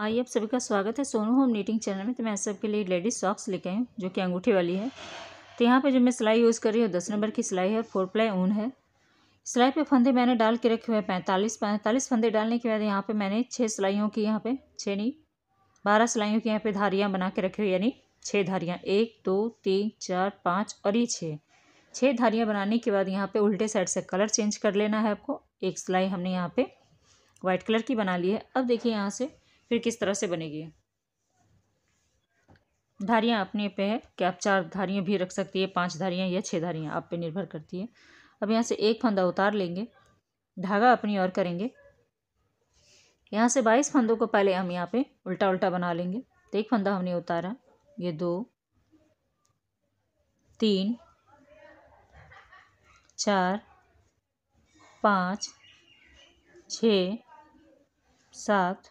आइए हाँ, आप सभी का स्वागत है सोनू होम नीटिंग चैनल में तो मैं सबके लिए लेडीज सॉक्स लेके आई जो कि अंगूठी वाली है तो यहाँ पे जो मैं सिलाई यूज़ कर रही हूँ दस नंबर की सिलाई है फोर प्लाई ऊन है सिलाई पे फंदे मैंने डाल के रखे हुए हैं पैंतालीस पैंतालीस फंदे डालने के बाद यहाँ पर मैंने छः सिलाइयों की यहाँ पर छः नहीं बारह सिलाइयों की यहाँ पर धारियाँ बना के रखी हुई यानी छः धारियाँ एक दो तीन चार पाँच और ये छः छः धारियाँ बनाने के बाद यहाँ पर उल्टे साइड से कलर चेंज कर लेना है आपको एक सिलाई हमने यहाँ पर वाइट कलर की बना ली है अब देखिए यहाँ से फिर किस तरह से बनेगी धारियाँ अपने पे है कि आप चार धारियाँ भी रख सकती है पांच धारियाँ या छह धारियाँ आप पे निर्भर करती है अब यहाँ से एक फंदा उतार लेंगे धागा अपनी और करेंगे यहाँ से बाईस फंदों को पहले हम यहाँ पे उल्टा उल्टा बना लेंगे तो एक फंदा हमने उतारा ये दो तीन चार पाँच छ सात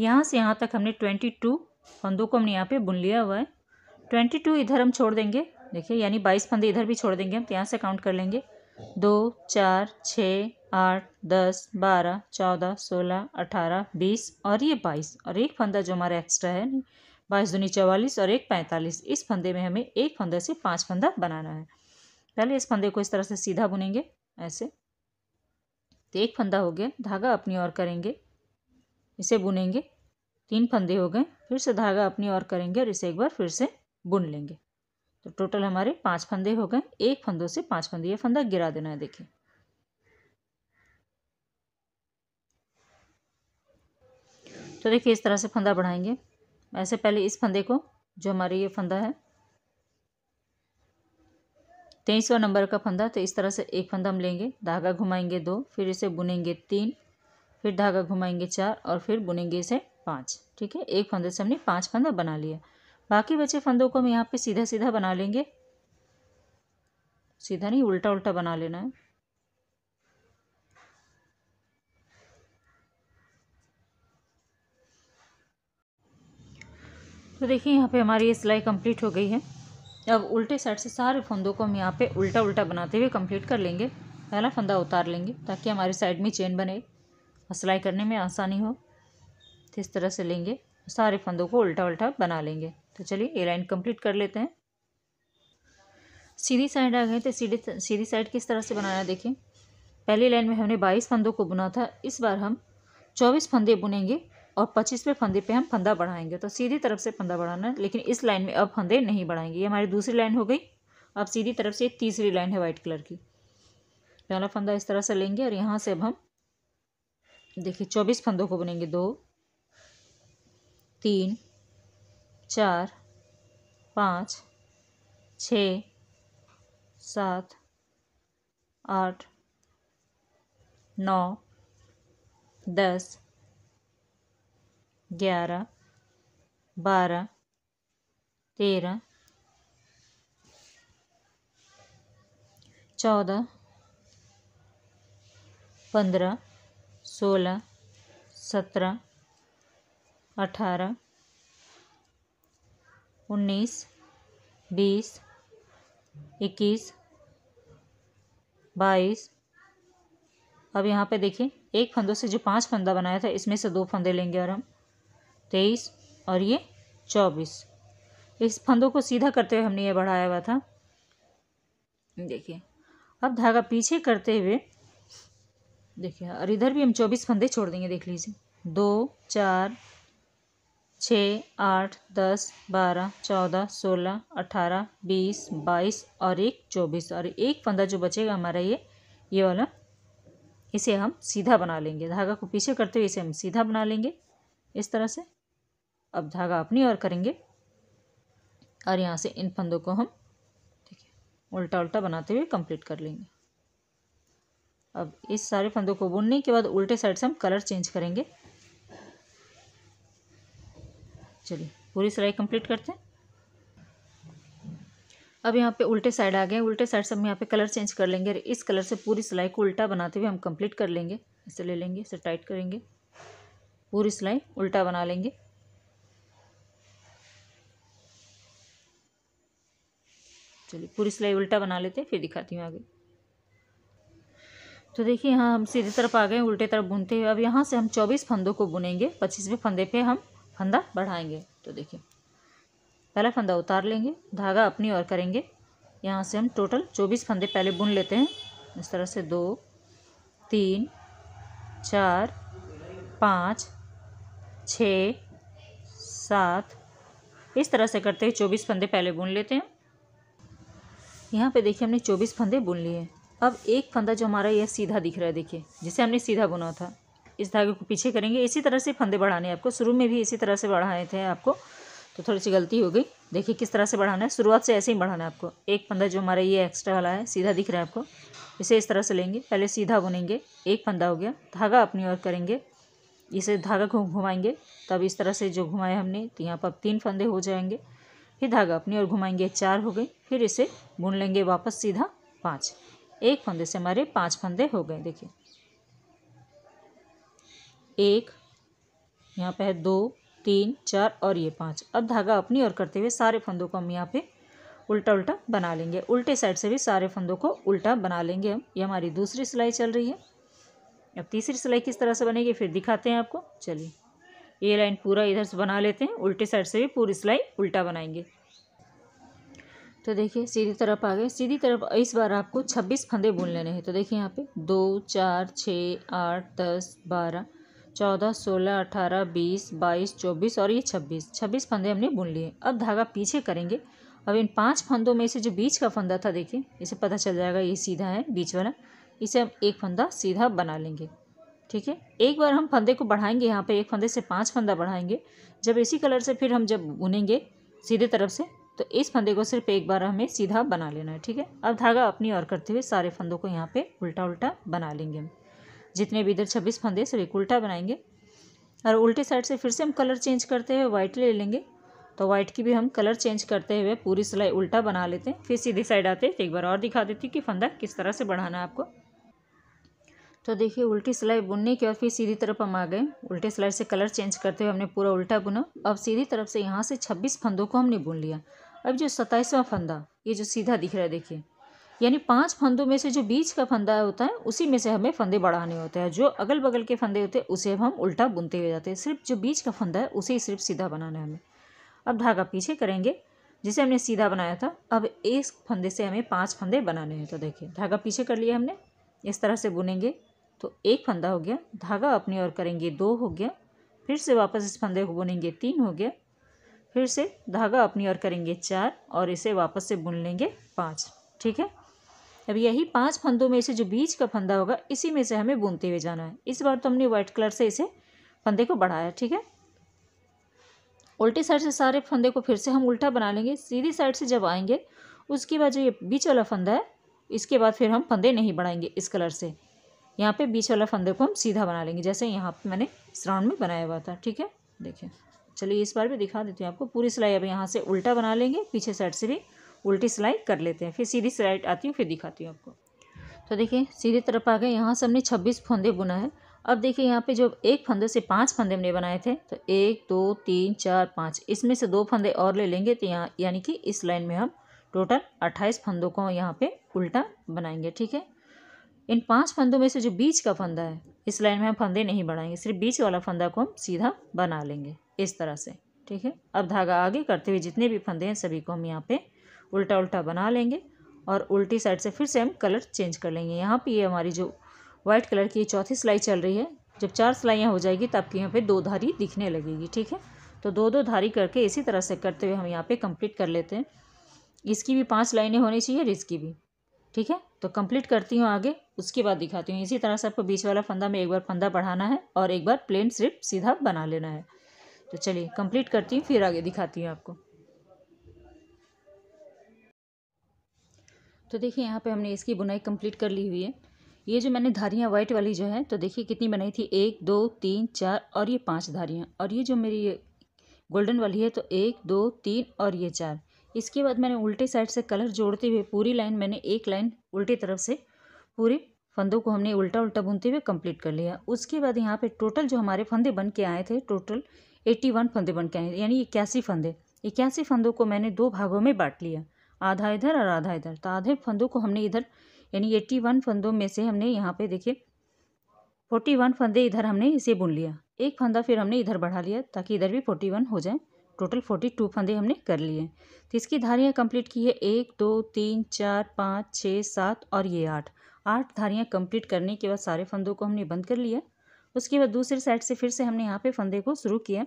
यहाँ से यहाँ तक हमने ट्वेंटी टू फंदों को हमने यहाँ पे बुन लिया हुआ है ट्वेंटी टू इधर हम छोड़ देंगे देखिए यानी बाईस फंदे इधर भी छोड़ देंगे हम तो यहाँ से काउंट कर लेंगे दो चार छः आठ दस बारह चौदह सोलह अठारह बीस और ये बाईस और एक फंदा जो हमारा एक्स्ट्रा है बाईस दूनी चौवालीस और एक पैंतालीस इस फंदे में हमें एक फंदे से पाँच फंदा बनाना है पहले इस फंदे को इस तरह से सीधा बुनेंगे ऐसे तो एक फंदा हो गया धागा अपनी ओर करेंगे इसे बुनेंगे तीन फंदे हो गए फिर से धागा अपनी ओर करेंगे और इसे एक बार फिर से बुन लेंगे तो टोटल हमारे पांच फंदे हो गए एक फंदों से पांच फंदे ये फंदा गिरा देना है देखिए तो देखिए इस तरह से फंदा बढ़ाएंगे ऐसे पहले इस फंदे को जो हमारे ये फंदा है तेईसवा नंबर का फंदा तो इस तरह से एक फंदा हम लेंगे धागा घुमाएंगे दो फिर इसे बुनेंगे तीन फिर धागा घुमाएंगे चार और फिर बुनेंगे इसे पाँच ठीक है एक फंदे से हमने पाँच फंदा बना लिया बाकी बचे फंदों को हम यहाँ पे सीधा सीधा बना लेंगे सीधा नहीं उल्टा उल्टा बना लेना है तो देखिए यहाँ पे हमारी ये सिलाई कंप्लीट हो गई है अब उल्टे साइड से सारे फंदों को हम यहाँ पे उल्टा उल्टा बनाते हुए कंप्लीट कर लेंगे पहला फंदा उतार लेंगे ताकि हमारी साइड में चेन बने और सिलाई करने में आसानी हो तो इस तरह से लेंगे सारे फंदों को उल्टा उल्टा बना लेंगे तो चलिए ए लाइन कंप्लीट कर लेते हैं सीधी साइड आ गए तो सीधी सीधी साइड किस तरह से बनाना देखें पहली लाइन में हमने बाईस फंदों को बुना था इस बार हम चौबीस फंदे बुनेंगे और पच्चीसवें फंदे पे हम फंदा बढ़ाएंगे तो सीधी तरफ से फंदा बढ़ाना है लेकिन इस लाइन में अब फंदे नहीं बढ़ाएंगे ये हमारी दूसरी लाइन हो गई अब सीधी तरफ से तीसरी लाइन है वाइट कलर की पहला फंदा इस तरह से लेंगे और यहाँ से अब हम देखिए चौबीस फंदों को बुनेंगे दो तीन चार पाँच छ सात आठ नौ दस ग्यारह बारह तेरह चौदह पंद्रह सोलह सत्रह अठारह उन्नीस बीस इक्कीस बाईस अब यहाँ पे देखिए एक फंदों से जो पांच फंदा बनाया था इसमें से दो फंदे लेंगे और हम तेईस और ये चौबीस इस फंदों को सीधा करते हुए हमने ये बढ़ाया हुआ था देखिए अब धागा पीछे करते हुए देखिए और इधर भी हम चौबीस फंदे छोड़ देंगे देख लीजिए दो चार छः आठ दस बारह चौदह सोलह अठारह बीस बाईस और एक चौबीस और एक फंदा जो बचेगा हमारा ये ये वाला इसे हम सीधा बना लेंगे धागा को पीछे करते हुए इसे हम सीधा बना लेंगे इस तरह से अब धागा अपनी ओर करेंगे और यहाँ से इन फंदों को हम ठीक है उल्टा उल्टा बनाते हुए कंप्लीट कर लेंगे अब इस सारे फंदों को बुनने के बाद उल्टे साइड से हम कलर चेंज करेंगे चलिए पूरी सिलाई कंप्लीट करते हैं अब यहाँ पे उल्टे साइड आ गए उल्टे साइड से हम यहाँ पे कलर चेंज कर लेंगे और इस कलर से पूरी सिलाई को उल्टा बनाते हुए हम कंप्लीट कर लेंगे इसे ले लेंगे इसे टाइट करेंगे पूरी सिलाई उल्टा बना लेंगे चलिए पूरी सिलाई उल्टा बना लेते हैं फिर दिखाती हूँ आगे तो देखिए यहाँ हम सीधी तरफ आ गए उल्टे तरफ बुनते हुए अब यहाँ से हम चौबीस फंदों को बुनेंगे पच्चीसवें फंदे पे हम फंदा बढ़ाएंगे तो देखिए पहला फंदा उतार लेंगे धागा अपनी ओर करेंगे यहाँ से हम टोटल चौबीस फंदे पहले बुन लेते हैं इस तरह से दो तीन चार पाँच छ सात इस तरह से करते हुए चौबीस फंदे पहले बुन लेते हैं यहाँ पे देखिए हमने चौबीस फंदे बुन लिए अब एक फंदा जो हमारा यह सीधा दिख रहा है देखिए जिसे हमने सीधा बुना था इस धागे को पीछे करेंगे इसी तरह से फंदे बढ़ाने आपको शुरू में भी इसी तरह से बढ़ाए थे आपको तो थोड़ी सी गलती हो गई देखिए किस तरह से बढ़ाना है शुरुआत से ऐसे ही बढ़ाना है आपको एक फंदा जो हमारा ये एक्स्ट्रा वाला है सीधा दिख रहा है आपको इसे इस तरह से लेंगे पहले सीधा बुनेंगे एक फंदा हो गया धागा अपनी ओर करेंगे इसे धागा को घुमाएंगे तब इस तरह से जो घुमाए हमने तो यहाँ पर तीन फंदे हो जाएंगे फिर धागा अपनी ओर घुमाएंगे चार हो गए फिर इसे बुन लेंगे वापस सीधा पाँच एक फंदे से हमारे पांच फंदे हो गए देखिए एक यहाँ पे है दो तीन चार और ये पांच अब धागा अपनी ओर करते हुए सारे फंदों को हम यहाँ पे उल्टा उल्टा बना लेंगे उल्टे साइड से भी सारे फंदों को उल्टा बना लेंगे हम ये हमारी दूसरी सिलाई चल रही है अब तीसरी सिलाई किस तरह से बनेगी फिर दिखाते हैं आपको चलिए ये लाइन पूरा इधर से बना लेते हैं उल्टे साइड से भी पूरी सिलाई उल्टा बनाएंगे तो देखिए सीधी तरफ आ गए सीधी तरफ इस बार आपको छब्बीस फंदे बुन लेने हैं तो देखिए यहाँ पे दो चार छः आठ दस बारह चौदह सोलह अठारह बीस बाईस चौबीस और ये छब्बीस छब्बीस फंदे हमने बुन लिए अब धागा पीछे करेंगे अब इन पांच फंदों में से जो बीच का फंदा था देखिए इसे पता चल जाएगा ये सीधा है बीच वाला इसे हम एक फंदा सीधा बना लेंगे ठीक है एक बार हम फंदे को बढ़ाएंगे यहाँ पे एक फंदे से पांच फंदा बढ़ाएंगे जब इसी कलर से फिर हम जब बुनेंगे सीधे तरफ से तो इस फंदे को सिर्फ एक बार हमें सीधा बना लेना है ठीक है अब धागा अपनी ओर करते हुए सारे फंदों को यहाँ पे उल्टा उल्टा बना लेंगे हम जितने भी इधर छब्बीस फंदे सिर्फ एक उल्टा बनाएंगे और उल्टे साइड से फिर से हम कलर चेंज करते हुए वाइट ले लेंगे तो वाइट की भी हम कलर चेंज करते हुए पूरी सिलाई उल्टा बना लेते हैं फिर सीधी साइड आते हैं तो एक बार और दिखा देती कि फंदा किस तरह से बढ़ाना है आपको तो देखिए उल्टी सिलाई बुनने के और फिर सीधी तरफ हम आ गए उल्टे सिलाई से कलर चेंज करते हुए हमने पूरा उल्टा बुना अब सीधी तरफ से यहाँ से छब्बीस फंदों को हमने बुन लिया अब जो सत्ताईसवां फंदा ये जो सीधा दिख रहा है देखिए यानी पांच फंदों में से जो बीच का फंदा होता है उसी में से हमें फंदे बढ़ाने होते हैं जो अगल बगल के फंदे होते हैं उसे हम उल्टा बुनते हुए जाते हैं सिर्फ जो बीच का फंदा है उसे ही सिर्फ सीधा बनाना है हमें अब धागा पीछे करेंगे जिसे हमने सीधा बनाया था अब एक फंदे से हमें पाँच फंदे बनाने हैं तो देखिए धागा पीछे कर लिया हमने इस तरह से बुनेंगे तो एक फंदा हो गया धागा अपनी ओर करेंगे दो हो गया फिर से वापस इस फंदे को बुनेंगे तीन हो गया फिर से धागा अपनी ओर करेंगे चार और इसे वापस से बुन लेंगे पाँच ठीक है अब यही पांच फंदों में से जो बीच का फंदा होगा इसी में से हमें बुनते हुए जाना है इस बार तो हमने व्हाइट कलर से इसे फंदे को बढ़ाया ठीक है उल्टी साइड से सारे फंदे को फिर से हम उल्टा बना लेंगे सीधी साइड से जब आएंगे उसके बाद जो ये बीच वाला फंदा है इसके बाद फिर हम फंदे नहीं बढ़ाएंगे इस कलर से यहाँ पे बीच वाला फंदे को हम सीधा बना लेंगे जैसे यहाँ पे मैंने इस राउंड में बनाया हुआ था ठीक है देखिए चलिए इस बार भी दिखा देती हूँ आपको पूरी सिलाई अब यहाँ से उल्टा बना लेंगे पीछे साइड से भी उल्टी सिलाई कर लेते हैं फिर सीधी सिलाई आती हूँ फिर दिखाती हूँ आपको तो देखिए सीधी तरफ आ गए यहाँ से हमने छब्बीस फंदे बुना है अब देखिए यहाँ पे जो एक फंदे से पांच फंदे हमने बनाए थे तो एक दो तीन चार पाँच इसमें से दो फंदे और ले लेंगे तो यहाँ यानी कि इस लाइन में हम टोटल अट्ठाईस फंदों को यहाँ पे उल्टा बनाएंगे ठीक है इन पांच फंदों में से जो बीच का फंदा है इस लाइन में हम फंदे नहीं बढ़ाएंगे सिर्फ बीच वाला फंदा को हम सीधा बना लेंगे इस तरह से ठीक है अब धागा आगे करते हुए जितने भी फंदे हैं सभी को हम यहाँ पे उल्टा उल्टा बना लेंगे और उल्टी साइड से फिर से हम कलर चेंज कर लेंगे यहाँ पर ये हमारी जो व्हाइट कलर की चौथी सिलाई चल रही है जब चार सिलाइयाँ हो जाएगी तब की यहाँ पर दो धारी दिखने लगेगी ठीक है तो दो दो धारी करके इसी तरह से करते हुए हम यहाँ पर कंप्लीट कर लेते हैं इसकी भी पाँच लाइनें होनी चाहिए और इसकी भी ठीक है तो कंप्लीट करती हूँ आगे उसके बाद दिखाती हूँ इसी तरह से आपको बीच वाला फंदा में एक बार फंदा बढ़ाना है और एक बार प्लेन स्लिप सीधा बना लेना है तो चलिए कंप्लीट करती हूँ फिर आगे दिखाती हूँ आपको तो देखिए यहाँ पे हमने इसकी बुनाई कंप्लीट कर ली हुई है ये जो मैंने धारियाँ व्हाइट वाली जो है तो देखिए कितनी बनाई थी एक दो तीन चार और ये पाँच धारियाँ और ये जो मेरी गोल्डन वाली है तो एक दो तीन और ये चार इसके बाद मैंने उल्टी साइड से कलर जोड़ते हुए पूरी लाइन मैंने एक लाइन उल्टी तरफ से पूरे फंदों को हमने उल्टा उल्टा बुनते हुए कंप्लीट कर लिया उसके बाद यहाँ पे टोटल जो हमारे फंदे बन के आए थे टोटल एट्टी वन फंदे बन के आए यानी इक्यासी फंदे इक्यासी फंदों को मैंने दो भागों में बांट लिया आधा इधर और आधा इधर तो आधे फंदों को हमने इधर यानी एट्टी वन फंदों में से हमने यहाँ पर देखिए फोर्टी वन फंदे इधर हमने इसे बुन लिया एक फंदा फिर हमने इधर बढ़ा लिया ताकि इधर भी फोर्टी वन हो जाए टोटल फोर्टी टू फंदे हमने कर लिए तो इसकी धारियाँ कंप्लीट की है एक दो तीन चार पाँच छः सात और ये आठ आठ धारियाँ कंप्लीट करने के बाद सारे फंदों को हमने बंद कर लिया उसके बाद दूसरे साइड से फिर से हमने यहाँ पे फंदे को शुरू किया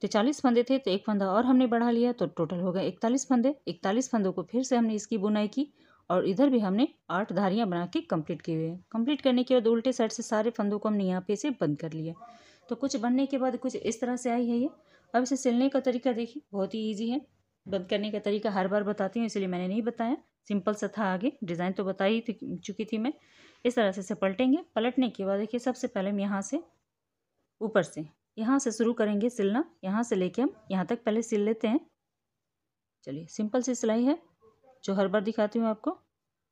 तो चालीस फंदे थे तो एक फंदा और हमने बढ़ा लिया तो टोटल हो गया इकतालीस फंदे इकतालीस फंदों को फिर से हमने इसकी बुनाई की और इधर भी हमने आठ धारियाँ बना के कम्प्लीट किए हुई है कंप्लीट करने के बाद उल्टे साइड से सारे फंदों को हमने यहाँ पे से बंद कर लिया तो कुछ बनने के बाद कुछ इस तरह से आई है ये अब इसे सिलने का तरीका देखिए बहुत ही ईजी है बंद करने का तरीका हर बार बताती हूँ इसलिए मैंने नहीं बताया सिंपल सा था आगे डिज़ाइन तो बता ही चुकी थी मैं इस तरह से इसे पलटेंगे पलटने के बाद देखिए सबसे पहले हम यहाँ से ऊपर से यहाँ से शुरू करेंगे सिलना यहाँ से लेके हम यहाँ तक पहले सिल लेते हैं चलिए सिंपल सी सिलाई है जो हर बार दिखाती हूँ आपको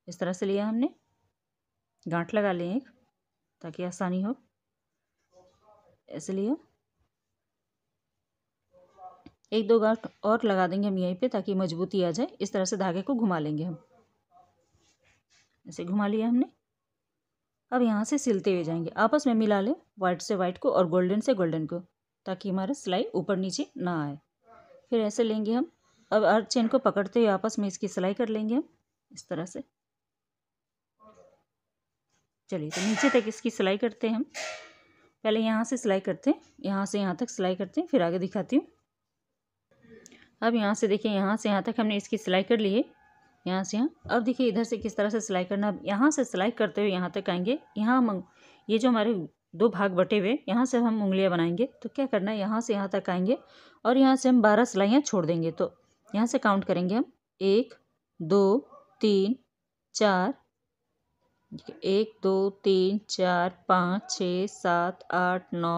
इस तरह से लिया हमने गांठ लगा लें एक ताकि आसानी हो ऐसे लिया एक दो गांठ और लगा देंगे हम यहीं पे ताकि मजबूती आ जाए इस तरह से धागे को घुमा लेंगे हम ऐसे घुमा लिया हमने अब यहाँ से सिलते हुए जाएंगे आपस में मिला लें वाइट से व्हाइट को और गोल्डन से गोल्डन को ताकि हमारा सिलाई ऊपर नीचे ना आए फिर ऐसे लेंगे हम अब हर चेन को पकड़ते हुए आपस में इसकी सिलाई कर लेंगे हम इस तरह से चलिए तो नीचे तक इसकी सिलाई करते हैं हम पहले यहाँ से सिलाई करते हैं यहाँ से यहाँ तक सिलाई करते हैं फिर आगे दिखाती हूँ अब यहाँ से देखिए यहाँ से यहाँ तक हमने इसकी सिलाई कर ली है यहाँ से यहाँ अब देखिए इधर से किस तरह से सिलाई करना अब यहाँ से सिलाई करते हुए यहाँ तक आएंगे यहाँ हम ये जो हमारे दो भाग बटे हुए यहाँ से हम उंगलियाँ बनाएंगे तो क्या करना है यहाँ से यहाँ तक आएंगे और यहाँ से हम बारह सिलाइयाँ छोड़ देंगे तो यहाँ से काउंट करेंगे हम एक दो तीन चार एक दो तीन चार पाँच छः सात आठ नौ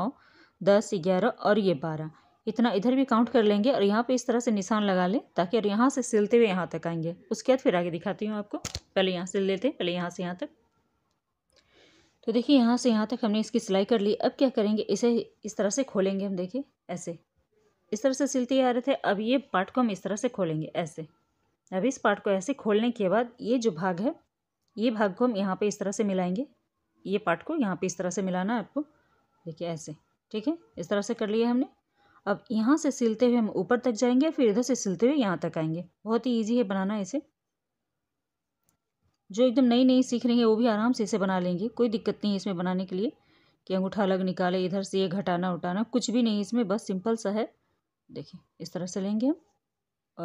दस ग्यारह और ये बारह इतना इधर भी काउंट कर लेंगे और यहाँ पे इस तरह से निशान लगा लें ताकि और यहाँ से सिलते हुए यहाँ तक आएंगे उसके बाद फिर आगे दिखाती हूँ आपको पहले यहाँ सिल लेते हैं पहले यहाँ से यहाँ तक तो देखिए यहाँ से यहाँ तक हमने इसकी सिलाई कर ली अब क्या करेंगे इसे इस तरह से खोलेंगे हम देखिए ऐसे इस तरह से सिलते आ रहे थे अब ये पार्ट को हम इस तरह से खोलेंगे ऐसे अब इस पार्ट को ऐसे खोलने के बाद ये जो भाग है ये भाग को हम यहाँ पर इस तरह से मिलाएंगे ये पार्ट को यहाँ पर इस तरह से मिलाना है आपको देखिए ऐसे ठीक है इस तरह से कर लिया हमने अब यहाँ से सिलते हुए हम ऊपर तक जाएंगे फिर इधर से सिलते हुए यहाँ तक आएंगे बहुत ही ईजी है बनाना इसे जो एकदम नई नई सीख रही है वो भी आराम से इसे बना लेंगे कोई दिक्कत नहीं है इसमें बनाने के लिए कि अंगूठा अलग निकाले इधर से ये घटाना उठाना कुछ भी नहीं इसमें बस सिंपल सा है देखिए इस तरह से लेंगे हम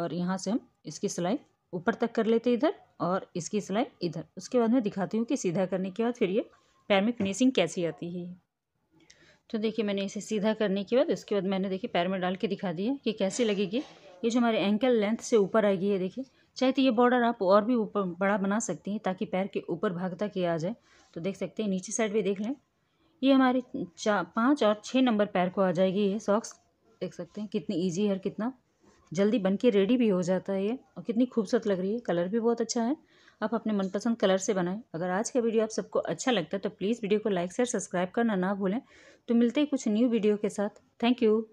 और यहाँ से हम इसकी सिलाई ऊपर तक कर लेते इधर और इसकी सिलाई इधर उसके बाद मैं दिखाती हूँ कि सीधा करने के बाद फिर ये पैर में फिनिशिंग कैसी आती है तो देखिए मैंने इसे सीधा करने के बाद उसके बाद मैंने देखिए पैर में डाल के दिखा दिया कि कैसे लगेगी ये जो हमारे एंकल लेंथ से ऊपर आएगी है देखिए चाहे तो ये बॉर्डर आप और भी ऊपर बड़ा बना सकती हैं ताकि पैर के ऊपर भाग तक ये आ जाए तो देख सकते हैं नीचे साइड भी देख लें ये हमारे चार पाँच और छः नंबर पैर को आ जाएगी ये सॉक्स देख सकते हैं कितनी ईजी है और कितना जल्दी बन के रेडी भी हो जाता है ये और कितनी खूबसूरत लग रही है कलर भी बहुत अच्छा है आप अपने मनपसंद कलर से बनाएं अगर आज का वीडियो आप सबको अच्छा लगता है तो प्लीज़ वीडियो को लाइक शेयर सब्सक्राइब करना ना भूलें तो मिलते ही कुछ न्यू वीडियो के साथ थैंक यू